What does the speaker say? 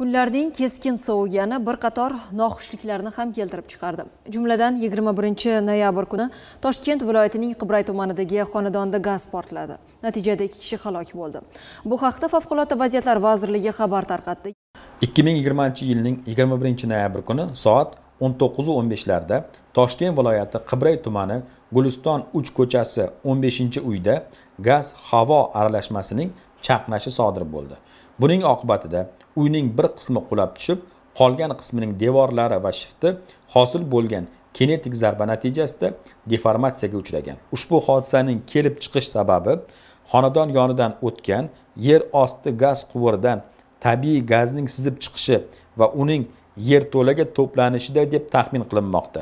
kunlarning keskin sovigani bir qator noxushliklarni ham keltirib chiqardi jumladan 21 noyabr kuni toshkent viloyatining qibray tumanidagi xonadonda gaz portladi natijada ikki kishi halok bo'ldi bu haqda favqulodda vaziyatlar vazirligi xabar tarqatdi 2020 yilning 21 noyabr kuni soat 19:15 larda toshkent viloyati qibray tumani guliston 3 ko'chasi 15 uyda gaz havo aralashmasining chaqnashi sodir bo'ldi buning oqibatida uyning bir qismi qulab tushib qolgan qismining devorlari va shifti hosil bo'lgan kinetik zarba natijasida deformatsiyaga uchragan ushbu hodisaning kelib chiqish sababi xonadon yonidan o'tgan yer osti gaz quvuridan tabiiy gazning sizib chiqishi va uning yerto'laga to'planishida deb taxmin qilinmoqda